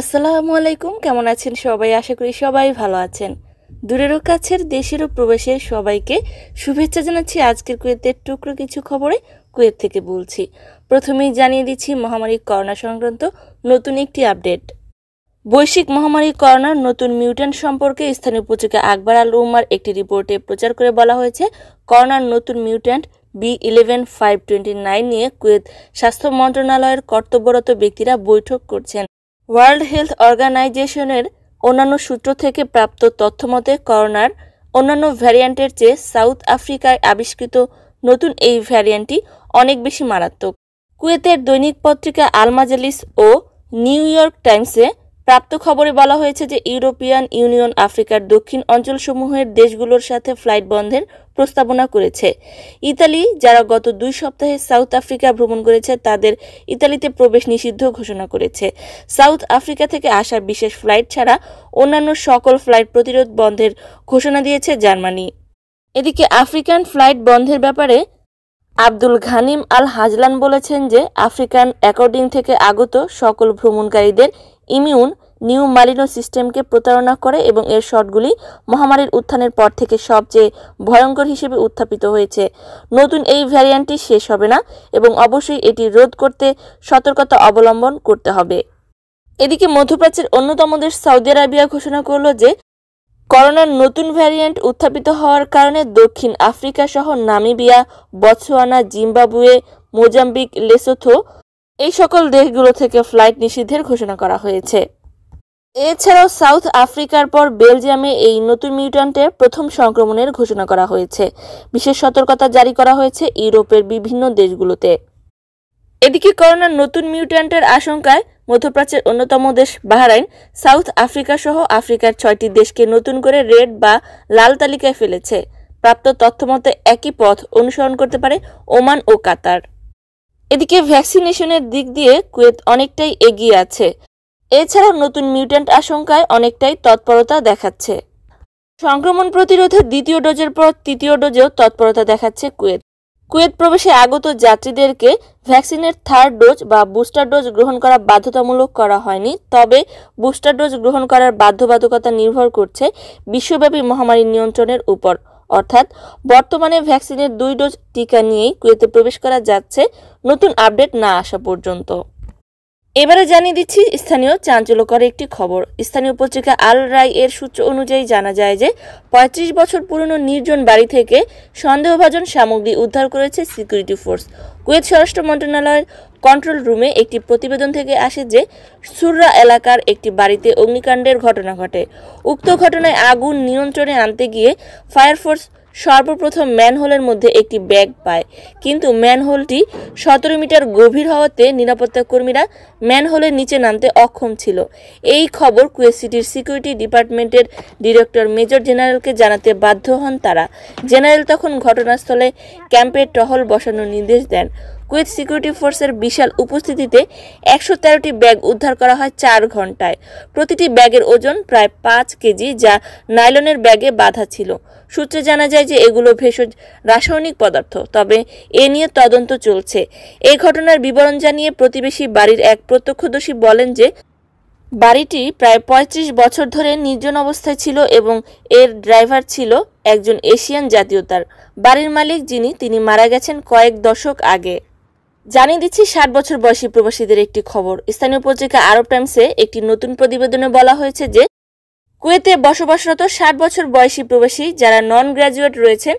আসসালামু আলাইকুম কেমন আছেন সবাই আশা করি সবাই ভালো আছেন দূরেরও কাছের দেশেরও প্রবেশের সবাইকে শুভেচ্ছা জানাচ্ছি আজকের কুয়েতের টুকরো কিছু খবরে কুয়েত থেকে বলছি প্রথমেই জানিয়ে দিচ্ছি মহামারী করোনা সংক্রান্ত নতুন একটি আপডেট বৈশ্বিক মহামারী করোনার নতুন মিউট্যান্ট সম্পর্কে স্থানীয় পত্রিকা আকবর আল উমার একটি রিপোর্টে প্রচার করে বলা হয়েছে করোনার নতুন mutant B eleven five twenty nine নিয়ে কুয়েত স্বাস্থ্য মন্ত্রণালয়ের কর্তব্যরত ব্যক্তিরা বৈঠক করছেন ওয়ার্ল্ড হেলথ অর্গানাইজেশনের অন্যান্য সূত্র থেকে প্রাপ্ত তথ্যমতে করোনার অন্যান্য ভ্যারিয়েন্টের চেয়ে সাউথ আফ্রিকায় আবিষ্কৃত নতুন এই ভ্যারিয়েন্টটি অনেক বেশি মারাত্মক কুয়েতের দৈনিক পত্রিকা আলমাজালিস ও নিউ ইয়র্ক টাইমসে প্রাপ্ত খবরে বলা হয়েছে যে ইউরোপিয়ান ইউনিয়ন আফ্রিকার দক্ষিণ অঞ্চলসমূহের দেশগুলোর সাথে ফ্লাইট বন্ধের প্রস্তাবনা করেছে ইতালি যারা গত দুই সপ্তাহে সাউথ আফ্রিকা ভ্রমণ করেছে তাদের ইতালিতে প্রবেশ নিষিদ্ধ ঘোষণা করেছে সাউথ আফ্রিকা থেকে আসা বিশেষ ফ্লাইট ছাড়া অন্যান্য সকল ফ্লাইট প্রতিরোধ বন্ধের ঘোষণা দিয়েছে জার্মানি এদিকে আফ্রিকান ফ্লাইট বন্ধের ব্যাপারে আব্দুল ঘানিম আল হাজলান বলেছেন যে আফ্রিকান অ্যাকর্ডিং থেকে আগত সকল ভ্রমণকারীদের ইমিউন নিউ মালিনো সিস্টেমকে প্রতারণা করে এবং এর শটগুলি মহামারীর উত্থানের পর থেকে সবচেয়ে ভয়ঙ্কর হিসেবে উত্থাপিত হয়েছে নতুন এই ভ্যারিয়ান্টটি শেষ হবে না এবং অবশ্যই এটি রোধ করতে সতর্কতা অবলম্বন করতে হবে এদিকে মধ্যপ্রাচ্যের অন্যতম দেশ সৌদি আরবিয়া ঘোষণা করল যে করোনার নতুন ভ্যারিয়েন্ট উত্থাপিত হওয়ার কারণে দক্ষিণ আফ্রিকা সহ Namibia Botswana Zimbabwe Mozambique Lesotho এই সকল দেশগুলো থেকে ফ্লাইট নিষিদ্ধের ঘোষণা করা হয়েছে এছাড়াও সাউথ আফ্রিকার পর বেলজিয়ামে এই নতুন মিউট্যান্টের প্রথম সংক্রমণের ঘোষণা করা হয়েছে বিশেষ সতর্কতা জারি করা হয়েছে ইউরোপের বিভিন্ন দেশগুলোতে এদিকে করোনার নতুন মিউট্যান্টের আশঙ্কায় মধ্যপ্রাচ্যের অন্যতম দেশ বাহরাইন সাউথ আফ্রিকা সহ আফ্রিকার ছয়টি দেশকে নতুন করে রেড বা লাল তালিকায় ফেলেছে প্রাপ্ত তথ্যমতে একই পথ অনুসরণ করতে পারে ওমান ও কাতার এদিকে ভ্যাকসিনেশনের দিক দিয়ে কুয়েত অনেকটাই এগিয়ে আছে এছাড়াও নতুন মিউট্যান্ট আশঙ্কায় অনেকটাই তৎপরতা দেখাচ্ছে সংক্রমণ প্রতিরোধে দ্বিতীয় ডোজের পর তৃতীয় ডোজেও তৎপরতা দেখাচ্ছে কুয়েত কুয়েত প্রবেশে আগত যাত্রীদেরকে ভ্যাকসিনের থার্ড ডোজ বা বুস্টার ডোজ গ্রহণ করা বাধ্যতামূলক করা হয়নি তবে বুস্টার ডোজ গ্রহণ করার বাধ্যবাধকতা নির্ভর করছে বিশ্বব্যাপী মহামারী নিয়ন্ত্রণের উপর অর্থাৎ বর্তমানে ভ্যাকসিনের দুই ডোজ টিকা নিয়েই কুয়েতে প্রবেশ করা যাচ্ছে নতুন আপডেট না আসা পর্যন্ত এবারে জানিয়ে দিচ্ছি স্থানীয় চাঞ্চল্যকর একটি খবর স্থানীয় পত্রিকা আল রায় এর সূত্র অনুযায়ী জানা যায় যে পঁয়ত্রিশ বছর পুরনো নির্জন বাড়ি থেকে সন্দেহভাজন সামগ্রী উদ্ধার করেছে সিকিউরিটি ফোর্স কুয়েত স্বরাষ্ট্র মন্ত্রণালয়ের কন্ট্রোল রুমে একটি প্রতিবেদন থেকে আসে যে সুররা এলাকার একটি বাড়িতে অগ্নিকাণ্ডের ঘটনা ঘটে উক্ত ঘটনায় আগুন নিয়ন্ত্রণে আনতে গিয়ে ফায়ারফোর্স সর্বপ্রথম ম্যানহোলের মধ্যে একটি ব্যাগ পায় কিন্তু ম্যানহোলটি সতেরো মিটার গভীর হওয়াতে নিরাপত্তা কর্মীরা ম্যানহোলের নিচে নামতে অক্ষম ছিল এই খবর কুয়েত সিটির সিকিউরিটি ডিপার্টমেন্টের ডিরেক্টর মেজর জেনারেলকে জানাতে বাধ্য হন তারা জেনারেল তখন ঘটনাস্থলে ক্যাম্পের টহল বসানোর নির্দেশ দেন কুয়েত সিকিউরিটি ফোর্সের বিশাল উপস্থিতিতে একশো তেরোটি ব্যাগ উদ্ধার করা হয় চার ঘন্টায় প্রতিটি ব্যাগের ওজন প্রায় পাঁচ কেজি যা নাইলনের ব্যাগে বাধা ছিল সূত্রে জানা যায় যে এগুলো ভেষজ রাসায়নিক পদার্থ তবে এ নিয়ে তদন্ত চলছে এই ঘটনার বিবরণ জানিয়ে প্রতিবেশী বাড়ির এক প্রত্যক্ষদর্শী বলেন যে বাড়িটি প্রায় পঁয়ত্রিশ বছর ধরে নির্জন অবস্থায় ছিল এবং এর ড্রাইভার ছিল একজন এশিয়ান জাতীয়তার বাড়ির মালিক যিনি তিনি মারা গেছেন কয়েক দশক আগে জানিয়ে দিচ্ছি ষাট বছর বয়সী প্রবাসীদের একটি খবর স্থানীয় পত্রিকা আরব টাইমসে একটি নতুন প্রতিবেদনে বলা হয়েছে যে কুয়েতে বসবাসরত ষাট বছর বয়সী প্রবাসী যারা নন গ্র্যাজুয়েট রয়েছেন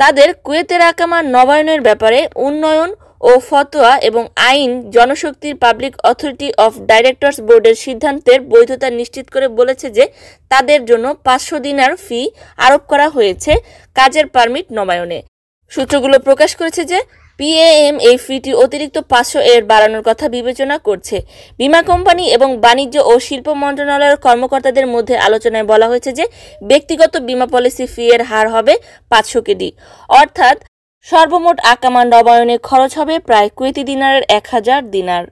তাদের কুয়েতের আকামা নবায়নের ব্যাপারে উন্নয়ন ও ফতোয়া এবং আইন জনশক্তির পাবলিক অথরিটি অফ ডাইরেক্টর্স বোর্ডের সিদ্ধান্তের বৈধতা নিশ্চিত করে বলেছে যে তাদের জন্য পাঁচশো দিনার ফি আরোপ করা হয়েছে কাজের পারমিট নবায়নে সূত্রগুলো প্রকাশ করেছে যে পিএএম এই ফিটি অতিরিক্ত পাঁচশো এর বাড়ানোর কথা বিবেচনা করছে বিমা কোম্পানি এবং বাণিজ্য ও শিল্প মন্ত্রণালয়ের কর্মকর্তাদের মধ্যে আলোচনায় বলা হয়েছে যে ব্যক্তিগত বিমা পলিসি ফি এর হার হবে পাঁচশো কেডি অর্থাৎ সর্বমোট আকামান নবায়নে খরচ হবে প্রায় কুয়েতি দিনারের এক হাজার দিনার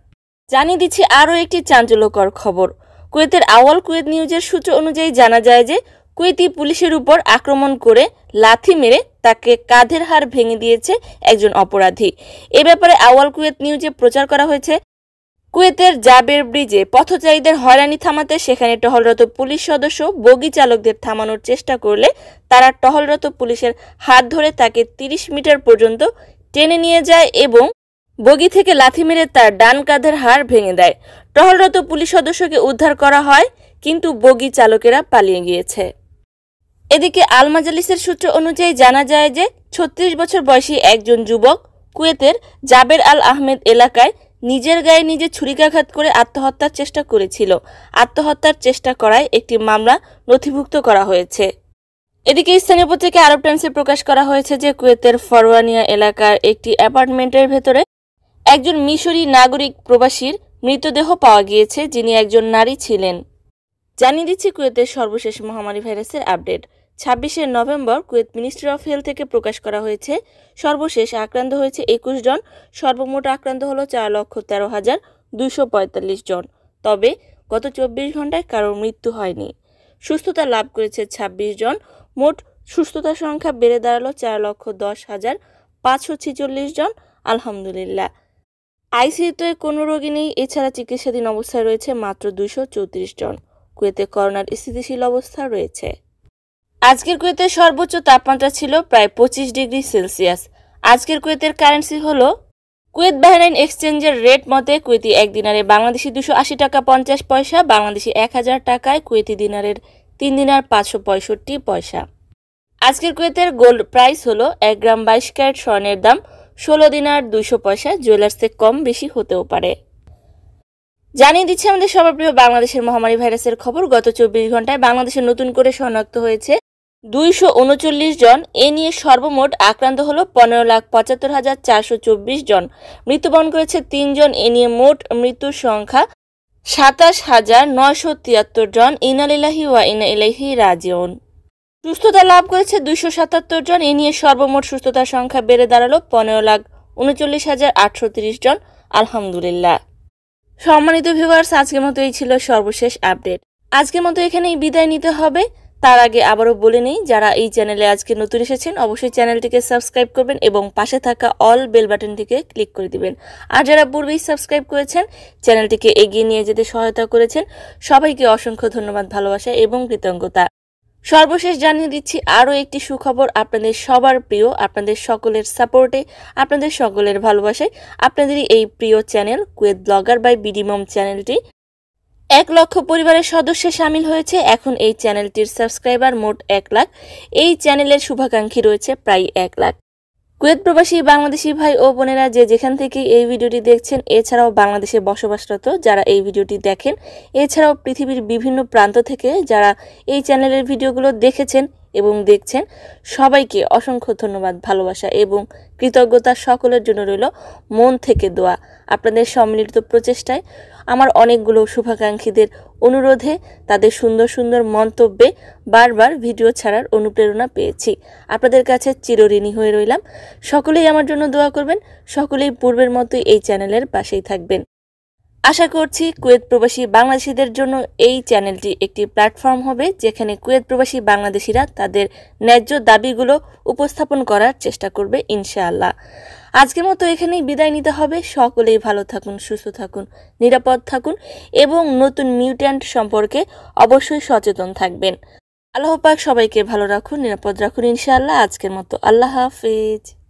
জানিয়ে দিচ্ছি আরও একটি চাঞ্চল্যকর খবর কুয়েতের আওয়াল কুয়েত নিউজের সূত্র অনুযায়ী জানা যায় যে কুয়েতি পুলিশের উপর আক্রমণ করে লাথি মেরে তাকে কাঁধের হার ভেঙে দিয়েছে একজন অপরাধী এ ব্যাপারে আওয়াল কুয়েত নিউজে প্রচার করা হয়েছে কুয়েতের জাবের ব্রিজে পথচারীদের হয়রানি থামাতে সেখানে টহলরত পুলিশ সদস্য বগি চালকদের থামানোর চেষ্টা করলে তারা টহলরত পুলিশের হাত ধরে তাকে তিরিশ মিটার পর্যন্ত টেনে নিয়ে যায় এবং বগি থেকে লাথি মেরে তার ডান কাঁধের হাড় ভেঙে দেয় টহলরত পুলিশ সদস্যকে উদ্ধার করা হয় কিন্তু বগি চালকেরা পালিয়ে গিয়েছে এদিকে আল মাজালিসের সূত্র অনুযায়ী জানা যায় যে ছত্রিশ বছর বয়সী একজন যুবক কুয়েতের জাবের আল আহমেদ এলাকায় নিজের গায়ে নিজে ছুরিকাঘাত করে আত্মহত্যার চেষ্টা করেছিল আত্মহত্যার চেষ্টা করায় একটি মামলা নথিভুক্ত করা হয়েছে এদিকে স্থানীয় পত্রিকা আরব টাইমসে প্রকাশ করা হয়েছে যে কুয়েতের ফরওয়ানিয়া এলাকার একটি অ্যাপার্টমেন্টের ভেতরে একজন মিশরি নাগরিক প্রবাসীর মৃতদেহ পাওয়া গিয়েছে যিনি একজন নারী ছিলেন জানিয়ে দিচ্ছি কুয়েতের সর্বশেষ মহামারী ভাইরাসের আপডেট ছাব্বিশে November Kuwait ministry of health থেকে প্রকাশ করা হয়েছে সর্বশেষ আক্রান্ত হয়েছে একুশ জন সর্বমোট আক্রান্ত হলো চার লক্ষ তেরো হাজার দুশো পঁয়তাল্লিশ জন তবে গত চব্বিশ ঘন্টায় কারোর মৃত্যু হয়নি সুস্থতা লাভ করেছে ২৬ জন মোট সুস্থতা সংখ্যা বেড়ে দাঁড়ালো চার লক্ষ দশ হাজার পাঁচশো ছেচল্লিশ জন আলহামদুলিল্লাহ আইসিইউতে কোনো রোগী নেই এছাড়া চিকিৎসাধীন অবস্থায় রয়েছে মাত্র দুশো চৌত্রিশ জন কুয়েতে করোনার স্থিতিশীল অবস্থা রয়েছে আজকের কুয়েতের সর্বোচ্চ তাপমাত্রা ছিল প্রায় পঁচিশ ডিগ্রি সেলসিয়াস আজকের কুয়েতের কারেন্সি হল কুয়েত বাহরাইন এক্সচেঞ্জের রেট মতে কুয়েতি এক দিনারে বাংলাদেশি দুশো আশি টাকা পঞ্চাশ পয়সা বাংলাদেশি এক হাজার টাকায় কুয়েতি দিনারের তিন দিনার পাঁচশো পঁয়ষট্টি পয়সা আজকের কুয়েতের গোল্ড প্রাইস হলো এক গ্রাম বাইশ ক্যারেট স্বর্ণের দাম ষোলো দিনার দুশো পয়সা জুয়েলার্সে কম বেশি হতেও পারে জানিয়ে দিচ্ছে আমাদের সবার প্রিয় বাংলাদেশের মহামারী ভাইরাসের খবর গত চব্বিশ ঘন্টায় বাংলাদেশে নতুন করে শনাক্ত হয়েছে দুইশো উনচল্লিশ জন এ নিয়ে সর্বমোট আক্রান্ত হল পনেরো লাখ পঁচাত্তর হাজার চারশো চব্বিশ জন মৃত্যুবরণ করেছে তিনজন এ নিয়ে মোট মৃত্যুর সংখ্যা সাতাশ হাজার নয়শো তিয়াত্তর জন ইনালিলাহি ওয়া ইনা ইলাহি রাজিউন সুস্থতা লাভ করেছে দুইশো সাতাত্তর জন এ নিয়ে সর্বমোট সুস্থতার সংখ্যা বেড়ে দাঁড়ালো পনেরো লাখ উনচল্লিশ হাজার আটশো তিরিশ জন আলহামদুলিল্লাহ সম্মানিত ভিউয়ার্স আজকের মতো এই ছিল সর্বশেষ আপডেট আজকের মতো এখানেই বিদায় নিতে হবে তার আগে আবারও বলে নেই যারা এই চ্যানেলে আজকে নতুন এসেছেন অবশ্যই চ্যানেলটিকে সাবস্ক্রাইব করবেন এবং পাশে থাকা অল বেল বাটনটিকে ক্লিক করে দিবেন আর যারা পূর্বেই সাবস্ক্রাইব করেছেন চ্যানেলটিকে এগিয়ে নিয়ে যেতে সহায়তা করেছেন সবাইকে অসংখ্য ধন্যবাদ ভালোবাসা এবং কৃতজ্ঞতা সর্বশেষ জানিয়ে দিচ্ছি আরও একটি সুখবর আপনাদের সবার প্রিয় আপনাদের সকলের সাপোর্টে আপনাদের সকলের ভালোবাসায় আপনাদেরই এই প্রিয় চ্যানেল কুয়েত ব্লগার বাই বিডিমম চ্যানেলটি এক লক্ষ পরিবারের সদস্যে সামিল হয়েছে এখন এই চ্যানেলটির সাবস্ক্রাইবার মোট এক লাখ এই চ্যানেলের শুভাকাঙ্ক্ষী রয়েছে প্রায় এক লাখ কুয়েত প্রবাসী বাংলাদেশি ভাই ও বোনেরা যে যেখান থেকে এই ভিডিওটি দেখছেন এছাড়াও বাংলাদেশে বসবাসরত যারা এই ভিডিওটি দেখেন এছাড়াও পৃথিবীর বিভিন্ন প্রান্ত থেকে যারা এই চ্যানেলের ভিডিওগুলো দেখেছেন এবং দেখছেন সবাইকে অসংখ্য ধন্যবাদ ভালোবাসা এবং কৃতজ্ঞতা সকলের জন্য রইল মন থেকে দোয়া আপনাদের সম্মিলিত প্রচেষ্টায় আমার অনেকগুলো শুভাকাঙ্ক্ষীদের অনুরোধে তাদের সুন্দর সুন্দর মন্তব্যে বারবার ভিডিও ছাড়ার অনুপ্রেরণা পেয়েছি আপনাদের কাছে চিরঋণী হয়ে রইলাম সকলেই আমার জন্য দোয়া করবেন সকলেই পূর্বের মতোই এই চ্যানেলের পাশেই থাকবেন আশা করছি কুয়েত প্রবাসী বাংলাদেশিদের জন্য এই চ্যানেলটি একটি প্ল্যাটফর্ম হবে যেখানে কুয়েত প্রবাসী বাংলাদেশিরা তাদের ন্যায্য দাবিগুলো উপস্থাপন করার চেষ্টা করবে ইনশাআল্লাহ আজকের মতো এখানেই বিদায় নিতে হবে সকলেই ভালো থাকুন সুস্থ থাকুন নিরাপদ থাকুন এবং নতুন মিউট্যান্ট সম্পর্কে অবশ্যই সচেতন থাকবেন আল্লাহ পাক সবাইকে ভালো রাখুন নিরাপদ রাখুন ইনশাআল্লাহ আজকের মতো আল্লাহ হাফিজ